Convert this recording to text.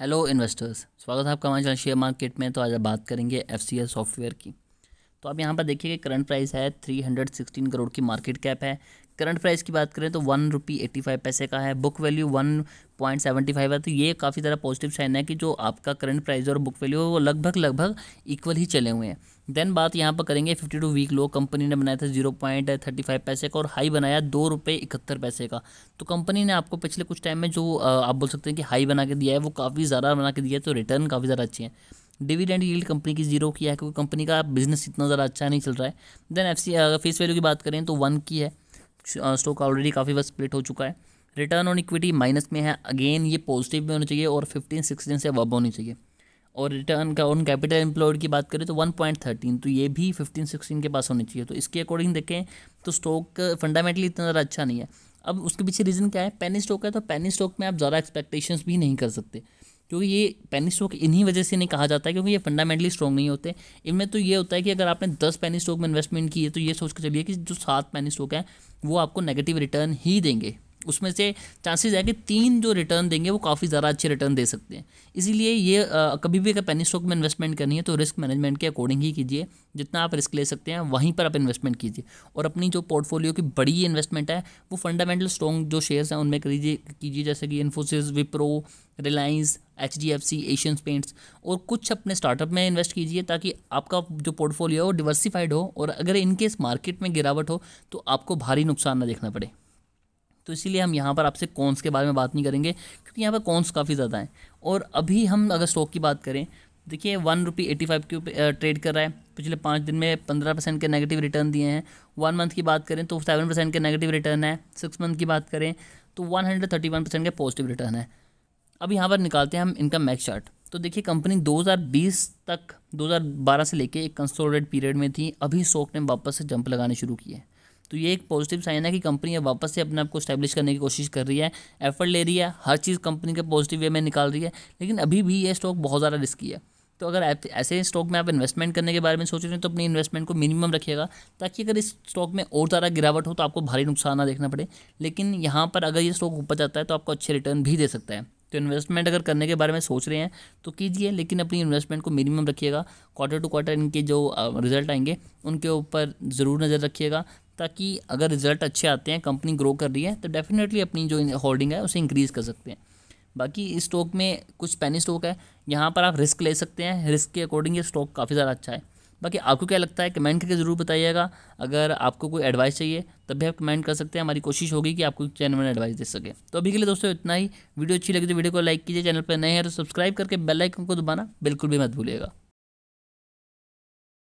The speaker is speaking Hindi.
हेलो इन्वेस्टर्स स्वागत है आपका हमारे चैनल शेयर मार्केट में तो आज आप बात करेंगे एफ सॉफ्टवेयर की तो आप यहाँ पर देखिए कि करंट प्राइस है थ्री हंड्रेड सिक्सटीन करोड़ की मार्केट कैप है करंट प्राइस की बात करें तो वन रुपी एट्टी फाइव पैसे का है book value one point seventy five है तो ये काफ़ी ज़्यादा पॉजिटिव साइन है कि जो आपका करंट प्राइस और बुक वैल्यू है वो लगभग लगभग इक्वल ही चले हुए हैं देन बात यहाँ पर करेंगे fifty two week low company ने बनाया था जीरो पॉइंट थर्टी फाइव पैसे का और हाई बनाया दो रुपये इकहत्तर पैसे का तो कंपनी ने आपको पिछले कुछ टाइम में जो आप बोल सकते हैं कि हाई बना के दिया है वो काफ़ी ज़्यादा बना के दिया है तो रिटर्न काफ़ी ज़्यादा अच्छी है डिविडेंड यील्ड कंपनी की जीरो की है क्योंकि कंपनी का बिजनेस इतना ज़्यादा अच्छा नहीं चल रहा है देन एफ अगर फेस वैल्यू की बात करें तो वन की है स्टॉक ऑलरेडी काफ़ी बस स्प्लिट हो चुका है रिटर्न ऑन इक्विटी माइनस में है अगेन ये पॉजिटिव में होना चाहिए और फिफ्टीन सिक्सटीन से अब होनी चाहिए और रिटर्न का ऑन कैपिटल एम्प्लॉयड की बात करें तो वन पॉइंट थर्टीन तो ये भी फिफ्टीन सिक्सटीन के पास होनी चाहिए तो इसके अकॉर्डिंग देखें तो स्टॉक फंडामेंटली इतना ज़्यादा अच्छा नहीं है अब उसके पीछे रीज़न क्या है पेनी स्टॉक है तो पेनी स्टॉक में आप ज़्यादा एक्सपेक्टेशंस भी नहीं कर सकते क्योंकि ये पेनी स्टॉक इन्हीं वजह से नहीं कहा जाता है क्योंकि ये फंडामेंटली स्ट्रॉग नहीं होते इनमें तो ये होता है कि अगर आपने दस पेनी स्टॉक में इन्वेस्टमेंट की है तो ये सोच कर चलिए कि जो सात पेनी स्टॉक हैं वो आपको नेगेटिव रिटर्न ही देंगे उसमें से चांसेस है कि तीन जो रिटर्न देंगे वो काफ़ी ज़्यादा अच्छे रिटर्न दे सकते हैं इसीलिए ये आ, कभी भी अगर पेनी स्टॉक में इन्वेस्टमेंट करनी है तो रिस्क मैनेजमेंट के अकॉर्डिंग ही कीजिए जितना आप रिस्क ले सकते हैं वहीं पर आप इन्वेस्टमेंट कीजिए और अपनी जो पोर्टफोलियो की बड़ी इन्वेस्टमेंट है वो फंडामेंटल स्ट्रॉन्ग जो शेयर्स हैं उनमें करीजिए कीजिए जैसे कि Infosys Wipro Reliance H D F C Asian Paints और कुछ अपने स्टार्टअप में इन्वेस्ट कीजिए ताकि आपका जो पोर्टफोलियो है वो डिवर्सिफाइड हो और अगर इनकेस मार्केट में गिरावट हो तो आपको भारी नुकसान ना देखना पड़े तो इसीलिए हम यहाँ पर आपसे कॉन्स के बारे में बात नहीं करेंगे क्योंकि यहाँ पर कॉन्स काफ़ी ज़्यादा हैं और अभी हम अगर स्टॉक की बात करें देखिए वन रुपी एटी फाइव के ट्रेड कर रहा है पिछले पाँच दिन में पंद्रह परसेंट के नेगेटिव रिटर्न दिए हैं वन मंथ की बात करें तो सेवन परसेंट के नेगेटिव रिटर्न है सिक्स मंथ की बात करें तो one hundred thirty one percent के पॉजिटिव रिटर्न है अब यहाँ पर निकालते हैं हम इनका मैक्स चार्ट तो देखिए कंपनी 2020 तक 2012 से लेके एक कंसोलिडेट पीरियड में थी अभी स्टॉक ने वापस से जंप लगाने शुरू किए हैं तो ये एक पॉजिटिव साइन है कि कंपनी अब वापस से अपने आप को स्टैब्लिश करने की कोशिश कर रही है एफर्ट ले रही है हर चीज़ कंपनी के पॉजिटिव वे में निकाल रही है लेकिन अभी भी ये स्टॉक बहुत ज़्यादा रिस्की है तो अगर ऐसे स्टॉक में आप इन्वेस्टमेंट करने के बारे में सोच रहे हैं तो अपनी इन्वेस्टमेंट को मिनिमम रखिएगा ताकि अगर इस स्टॉक में और ज़्यादा गिरावट हो तो आपको भारी नुकसान ना देखना पड़े लेकिन यहाँ पर अगर ये स्टॉक ऊपर जाता है तो आपको अच्छे रिटर्न भी दे सकता है तो इन्वेस्टमेंट अगर करने के बारे में सोच रहे हैं तो कीजिए लेकिन अपनी इन्वेस्टमेंट को मिनिमम रखिएगा क्वार्टर टू क्वार्टर इनके जो रिजल्ट आएंगे उनके ऊपर ज़रूर नज़र रखिएगा ताकि अगर रिजल्ट अच्छे आते हैं कंपनी ग्रो कर रही है तो डेफिनेटली अपनी जो होल्डिंग है उसे इंक्रीज़ कर सकते हैं बाकी इस स्टॉक में कुछ पैनी स्टॉक है यहाँ पर आप रिस्क ले सकते हैं रिस्क के अकॉर्डिंग ये स्टॉक काफ़ी ज़्यादा अच्छा है बाकी आपको क्या लगता है कमेंट करके ज़रूर बताइएगा अगर आपको कोई एडवाइस चाहिए तब भी आप कमेंट कर सकते हैं हमारी कोशिश होगी कि आपको चैनल में एडवाइस दे सके तो अभी के लिए दोस्तों इतना ही वीडियो अच्छी लगी तो वीडियो को लाइक कीजिए चैनल पर नए हैं तो सब्सक्राइब करके बेल आइकन को दबाना बिल्कुल भी मत भूलिएगा